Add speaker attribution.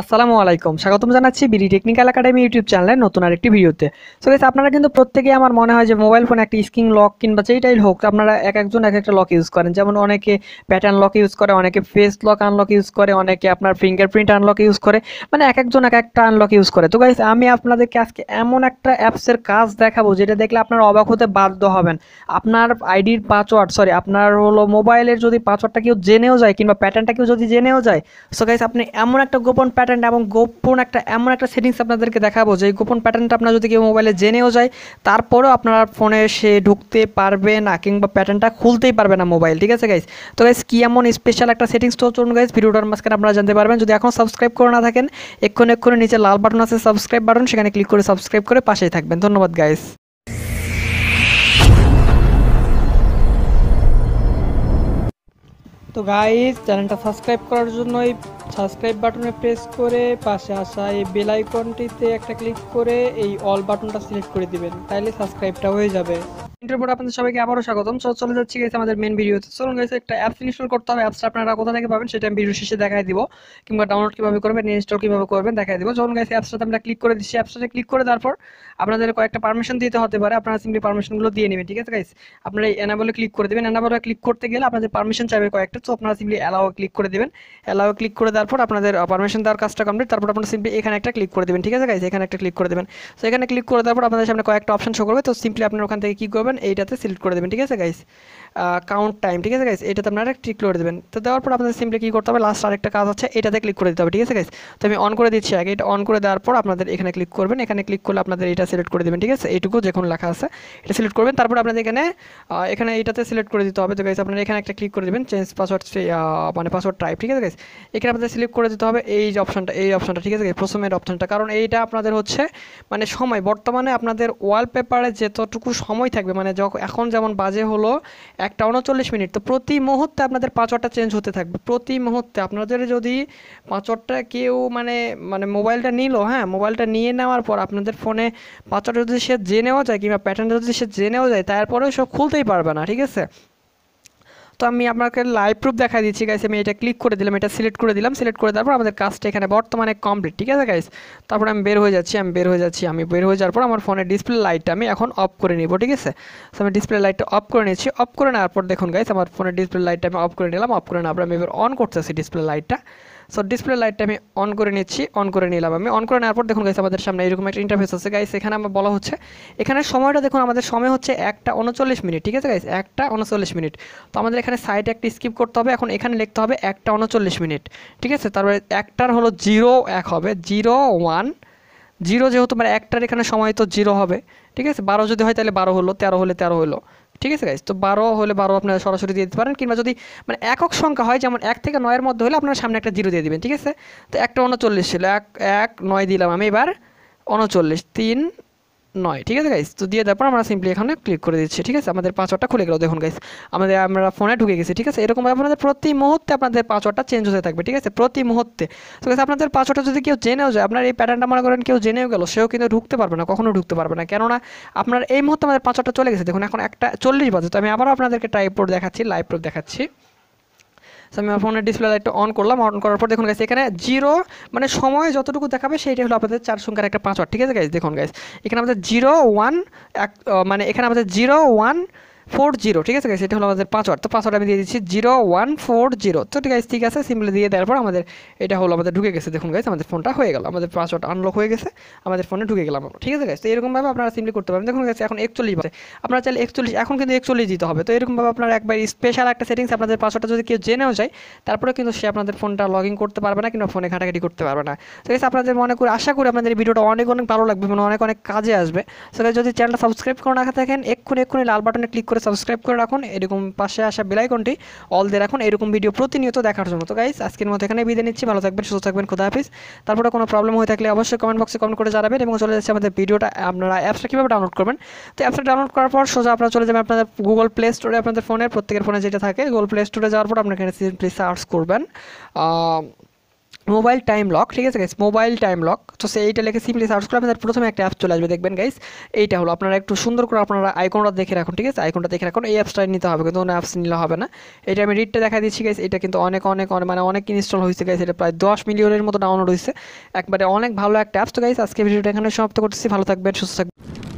Speaker 1: আসসালামু আলাইকুম স্বাগতম জানাচ্ছি বিডি টেকনিক্যাল একাডেমি ইউটিউব চ্যানেলের নতুন আর একটি ভিডিওতে সো গেছে আপনারা কিন্তু প্রত্যেকেই আমার মনে হয় যে মোবাইল ফোন একটা স্ক্রিন লক কিংবা যেইটাই হোক আপনারা এক একজন এক একটা লক ইউজ করেন যেমন অনেকে প্যাটার্ন লক ইউজ করে অনেকে ফেস লক আনলক ইউজ করে অনেকে আপনার ফিঙ্গারপ্রিন্ট আনলক ইউজ করে মানে এক একজন এক একটা আনলক ইউজ করে তো গাইস আমি আপনাদেরকে আজকে এমন একটা অ্যাপসের কাজ দেখাবো যেটা দেখলে আপনার অবাক হতে বাধ্য হবেন আপনার আইডির পাসওয়ার্ড সরি আপনার হলো মোবাইলের যদি পাসওয়ার্ডটা কেউ জেনেও যায় কিংবা প্যাটার্নটা কেউ যদি জেনেও যায় সো গাইস আপনি এমন একটা গোপন প্যাটার্ন এবং গোপন একটা এমন একটা সেটিংস আপনাদেরকে দেখাবো যে গোপন প্যাটার্নটা আপনারা যদি কেউ মোবাইলে জেনেও যায় তারপরেও আপনারা ফোনে সে ঢুকতে পারবে না কিংবা প্যাটার্নটা খুলতেই পারবে না মোবাইল ঠিক আছে গাইজ তো গাইজ কী এমন স্পেশাল একটা সেটিংস তো চলুন গাইজ ভিডিওটার মাঝখানে আপনারা জানতে পারবেন যদি এখন সাবস্ক্রাইব করে না থাকেন এক্ষুনি এক্ষুনি নিচে লাল বাটন আছে সাবস্ক্রাইব বাটন সেখানে ক্লিক করে সাবস্ক্রাইব করে পাশেই থাকবেন ধন্যবাদ গাইজ তো গাইজ চ্যানেলটা সাবস্ক্রাইব করার জন্য এই সাবস্ক্রাইব বাটনে প্রেস করে পাশে আসা এই বেল আইকনটিতে একটা ক্লিক করে এই অল বাটনটা সিলেক্ট করে দিবেন তাইলে সাবস্ক্রাইবটা হয়ে যাবে ইন্টারপোর্ট আপনাদের সবাইকে আবারও স্বাগতম সো চলে যাচ্ছি গেছে আমাদের মেন ভিডিওতে চলুন গেছে একটা অ্যাপস ইনস্টল করতে হবে অ্যাপসটা আপনারা কোথা থেকে পাবেন সেটা আমি ভিডিও শেষে দেখাই দিব কিংবা ডাউনলোড কীভাবে করবেন ইনস্টল কীভাবে করবেন দেখাই দিব চলুন গেছে অ্যাপসটাতে আমরা ক্লিক করে দিচ্ছি অ্যাপসটাতে ক্লিক করে তারপর আপনাদের কয়েকটা পারমিশন দিতে হতে পারে আপনারা সিম্পলি পারমিশনগুলো দিয়ে নেবেন ঠিক আছে গাইস আপনারা এনাবলে ক্লিক করে দেবেন এনাবলে ক্লিক করতে গেলে আপনাদের পারমিশন চাইবে কয়েকটা তো আপনারা সিম্পলি অ্যালাও ক্লিক করে দেবেন অ্যালাও ক্লিক করে দেওয়ার পর আপনাদের পারমিশন দেওয়ার কাজটা কমপ্লিট তারপর আপনারা সিম্পলি এখানে একটা ক্লিক করে দেবেন ঠিক আছে গাইস এখানে একটা ক্লিক করে দেবেন তো এখানে ক্লিক করে তারপর আপনাদের সামনে কয়েকটা অপশন শো করবে তো সিম্পলি আপনার ওখান থেকে কী করবেন করবেন এইটাতে সিলেক্ট করে দেবেন ঠিক আছে গাইস কাউন্ট টাইম ঠিক আছে গাইস এটাতে আপনারা ক্লিক করে দেবেন তো দেওয়ার পর আপনাদের সিম্পলি কী করতে হবে লাস্ট আরেকটা কাজ আছে এটাতে ক্লিক করে দিতে হবে ঠিক আছে গাইস তো আমি অন করে দিচ্ছি আগে এটা অন করে দেওয়ার পর আপনাদের এখানে ক্লিক করবেন এখানে ক্লিক করলে আপনাদের এটা সিলেক্ট করে দেবেন ঠিক আছে এইটুকু যখন লেখা আছে এটা সিলেক্ট করবেন তারপর আপনাদের এখানে এখানে এটাতে সিলেক্ট করে দিতে হবে তো গাইস আপনারা এখানে একটা ক্লিক করে দেবেন চেঞ্জ পাসওয়ার্ড মানে পাসওয়ার্ড টাইপ ঠিক আছে গাইস এখানে আপনাদের সিলেক্ট করে দিতে হবে এই যে অপশনটা এই অপশনটা ঠিক আছে প্রথমের অপশনটা কারণ এইটা আপনাদের হচ্ছে মানে সময় বর্তমানে আপনাদের ওয়ালপেপারে যতটুকু সময় থাকবে মানে যখন এখন যেমন বাজে হলো একটা উনচল্লিশ মিনিট তো প্রতি মুহূর্তে আপনাদের পাঁচওয়ারটা চেঞ্জ হতে থাকবে প্রতি মুহূর্তে আপনাদের যদি পাঁচওয়ারটা কেউ মানে মানে মোবাইলটা নিল হ্যাঁ মোবাইলটা নিয়ে নেওয়ার পর আপনাদের ফোনে পাঁচওয়ারটা যদি সে জেনেও যায় কিংবা প্যাটার্নটা যদি সে জেনেও যায় তারপরেও সে খুলতেই পারবে না ঠিক আছে তো আমি আপনাকে লাইভ প্রুফ দেখা দিচ্ছি গাইস আমি এটা ক্লিক করে দিলাম এটা সিলেক্ট করে দিলাম সিলেক্ট করে দেওয়ার পর আমাদের কাজটা এখানে বর্তমানে কমপ্লিট ঠিক আছে গাইস তারপর আমি বের হয়ে যাচ্ছি আমি বের হয়ে যাচ্ছি আমি বের হয়ে যাওয়ার পর আমার ফোনের ডিসপ্লে লাইটটা আমি এখন অফ করে নিব ঠিক আছে তো আমি ডিসপ্লে লাইটটা অফ করে নিচ্ছি অফ করে নেওয়ার পর দেখুন গাইস আমার ফোনের ডিসপ্লে লাইটটা আমি অফ করে নিলাম অফ করে নেওয়ার পর আমি এবার অন করতেছি ডিসপ্লে লাইটটা সো ডিসপ্লে লাইটটা আমি অন করে নিচ্ছি অন করে নিলাম আমি অন করে নেওয়ার পর দেখুন গাইছে আমাদের সামনে এরকম একটা ইন্টারফেস আছে গাইছে এখানে আমার বলা হচ্ছে এখানে সময়টা দেখুন আমাদের সময় হচ্ছে একটা উনচল্লিশ মিনিট ঠিক আছে গাইস একটা উনচল্লিশ মিনিট তো আমাদের এখানে সাইডে একটা স্কিপ করতে হবে এখন এখানে লিখতে হবে একটা উনচল্লিশ মিনিট ঠিক আছে তারপরে একটার হলো জিরো এক হবে জিরো ওয়ান জিরো যেহেতু মানে একটার এখানে সময় তো জিরো হবে ঠিক আছে বারো যদি হয় তাহলে বারো হলো তেরো হলে তেরো হলো ঠিক আছে গাইজ তো বারো হলে বারো আপনারা সরাসরি দিয়ে দিতে পারেন কিংবা যদি মানে একক সংখ্যা হয় যেমন এক থেকে নয়ের মধ্যে হলে আপনারা সামনে একটা জিরো দিয়ে দেবেন ঠিক আছে তো একটা উনচল্লিশ ছিল এক এক নয় দিলাম আমি এবার উনচল্লিশ তিন নয় ঠিক আছে গাইস তো দিয়ে তারপর আমরা সিম্পলি এখানে ক্লিক করে দিচ্ছি ঠিক আছে আমাদের পাসওয়ার্ডটা খুলে গেল দেখুন গাইস আমাদের আমরা ফোনে ঢুকে গেছি ঠিক আছে এরকমভাবে আপনাদের প্রতি মুহূর্তে আপনাদের পাসওয়ার্ডটা চেঞ্জ হতে থাকবে ঠিক আছে প্রতি মুহূর্তে তো গাইস আপনাদের পাসওয়ার্ডটা যদি কেউ জেনেও যায় আপনার এই প্যাটার্নটা মনে করেন কেউ জেনেও গেল সেও কিন্তু ঢুকতে পারবে না কখনো ঢুকতে পারবে না কেননা আপনার এই মুহূর্তে আমাদের পাঁচটা চলে গেছে দেখুন এখন একটা চল্লিশ বাজে তো আমি আবারও আপনাদেরকে টাইপ রোড দেখাচ্ছি লাইভ রোড দেখাচ্ছি সো আমি ফোনের ডিসপ্লে লাইটটা অন করলাম অন করার পর দেখুন গাইস এখানে জিরো মানে সময় যতটুকু দেখাবে সেইটাই হলো আপনাদের চার সংখ্যার একটা পাঁচওয়ার ঠিক আছে গাইস দেখুন গাইস এখানে আমাদের জিরো ওয়ান মানে এখানে আমাদের জিরো ওয়ান ফোর জিরো ঠিক আছে সেটা হলো আমাদের পাসওয়ার্ড তো পাসওয়ার্ড আমি দিয়ে দিচ্ছি জিরো ওয়ান ফোর জিরো তো ঠিক আছে ঠিক আছে সিম্পলি দিয়ে দেওয়ার পর আমাদের এটা হলো আমাদের ঢুকে গেছে দেখুন গাইস আমাদের ফোনটা হয়ে গেল আমাদের পাসওয়ার্ড আনলক হয়ে গেছে আমাদের ফোনে ঢুকে গেলাম ঠিক আছে গাইস তো এরকমভাবে আপনারা সিম্পলি করতে পারবেন দেখুন গেছে এখন একচল্লিশ বাজে আপনারা চাইলে একচল্লিশ এখন কিন্তু একচল্লিশ দিতে হবে তো এরকমভাবে আপনার একবার স্পেশাল একটা সেটিংস আপনাদের পাসওয়ার্ডটা যদি কেউ জেনেও যায় তারপরে কিন্তু সে আপনাদের ফোনটা লগ ইন করতে পারবে না কিংবা ফোনে ঘাটাঘাটি করতে পারবে না তো গাইস আপনাদের মনে করি আশা করি আপনাদের ভিডিওটা অনেক অনেক ভালো লাগবে মানে অনেক অনেক কাজে আসবে সো যদি চ্যানেলটা সাবস্ক্রাইব করে রাখা থাকেন এক্ষুনি এক্ষুনি লাল বাটনে ক্লিক করে করে সাবস্ক্রাইব করে রাখুন এরকম পাশে আসা বেলাইকনটি অল দিয়ে রাখুন এরকম ভিডিও প্রতিনিয়ত দেখার জন্য তো গাইজ আজকের মতো এখানে বিদায় নিচ্ছি ভালো থাকবেন সুস্থ থাকবেন খোদা হাফিজ তারপরে কোনো প্রবলেম হয়ে থাকলে অবশ্যই কমেন্ট বক্সে কমেন্ট করে জানাবেন এবং চলে যাচ্ছে আমাদের ভিডিওটা আপনারা অ্যাপসটা কীভাবে ডাউনলোড করবেন তো অ্যাপসটা ডাউনলোড করার পর সোজা আপনারা চলে যাবেন আপনাদের গুগল প্লে স্টোরে আপনাদের ফোনের প্রত্যেকের ফোনে যেটা থাকে গুগল প্লে স্টোরে যাওয়ার পর আপনার এখানে সার্চ করবেন মোবাইল টাইম লক ঠিক আছে গাইস মোবাইল টাইম লক তো সেইটা লেখে সিম্পলি সার্চ করে আপনাদের প্রথমে একটা অ্যাপ চলে আসবে দেখবেন গাইস এইটা হলো আপনারা একটু সুন্দর করে আপনারা আইকনটা দেখে রাখুন ঠিক আছে আইকনটা দেখে রাখুন এই অ্যাপসটাই নিতে হবে কিন্তু অন্য অ্যাপস নিলে হবে না এটা আমি রিডটা দেখা দিচ্ছি গাইস এটা কিন্তু অনেক অনেক অনেক মানে অনেক ইনস্টল হয়েছে গাইস এটা প্রায় দশ মিলিয়নের মতো ডাউনলোড হয়েছে একবারে অনেক ভালো একটা অ্যাপস তো গাইস আজকে ভিডিওটা এখানে সমাপ্ত করতেছি ভালো থাকবেন সুস্থ থাকবেন